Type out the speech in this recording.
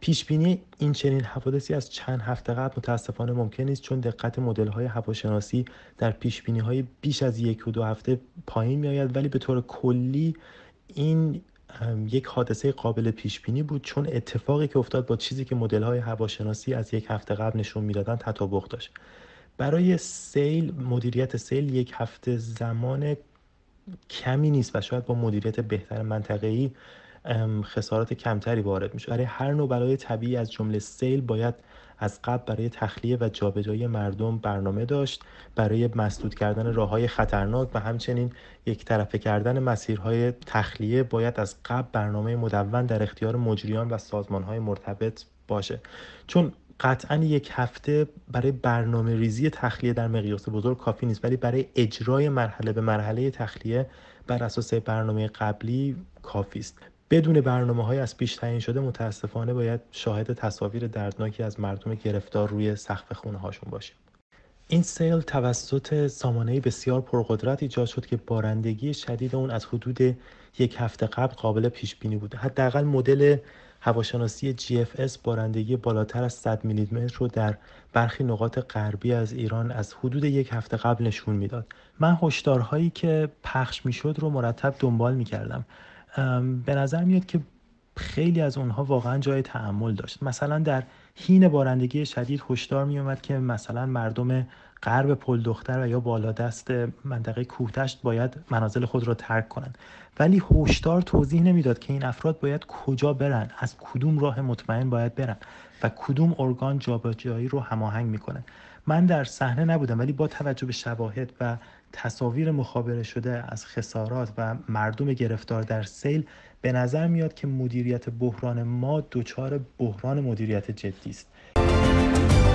پیش بینی این چنین حوادثی از چند هفته قبل متاسفانه ممکن نیست چون دقت مدل های هواشناسی در پیش بینی های بیش از یک و دو هفته پایین میآید ولی به طور کلی این یک حادثه قابل پیش بینی بود چون اتفاقی که افتاد با چیزی که مدل های هواشناسی از یک هفته قبل نشون میدادن تطابق داشت برای سیل مدیریت سیل یک هفته زمان کمی نیست و شاید با مدیریت بهتر منطقه‌ای خسارت کمتری وارد میشه برای هر نوع بلای طبیعی از جمله سیل باید از قبل برای تخلیه و جابجایی مردم برنامه داشت برای مسدود کردن های خطرناک و همچنین یک طرفه کردن مسیرهای تخلیه باید از قبل برنامه مدون در اختیار مجریان و های مرتبط باشه چون قطعا یک هفته برای برنامه ریزی تخلیه در مقیاس بزرگ کافی نیست ولی برای اجرای مرحله به مرحله تخلیه بر اساس برنامه قبلی کافی است بدون برنامه از پیش تعیین شده متاسفانه باید شاهد تصاویر دردناکی از مردم گرفتار روی سقف خونه هاشون باشیم این سیل توسط سامانه بسیار پرقدرت ایجاد شد که بارندگی شدید اون از حدود یک هفته قبل قابل پیش بینی بود حداقل مدل هواشناسی GFS بارندگی بالاتر از 100 میلیمتر رو در برخی نقاط غربی از ایران از حدود یک هفته قبل نشون میداد من هشدارهایی که پخش میشد رو مرتب دنبال میکردم به نظر میاد که خیلی از اونها واقعا جای تحمل داشت مثلا در حین بارندگی شدید هشدار می اومد که مثلا مردم غرب پل دختر و یا بالادست منطقه کوهتشت باید منازل خود را ترک کنند ولی هشدار توضیح نمیداد که این افراد باید کجا برن از کدوم راه مطمئن باید برن و کدوم ارگان جابجایی رو هماهنگ میکنه من در صحنه نبودم ولی با توجه به شواهد و تصاویر مخابره شده از خسارات و مردم گرفتار در سیل به نظر میاد که مدیریت بحران ما دچار بحران مدیریت جدی است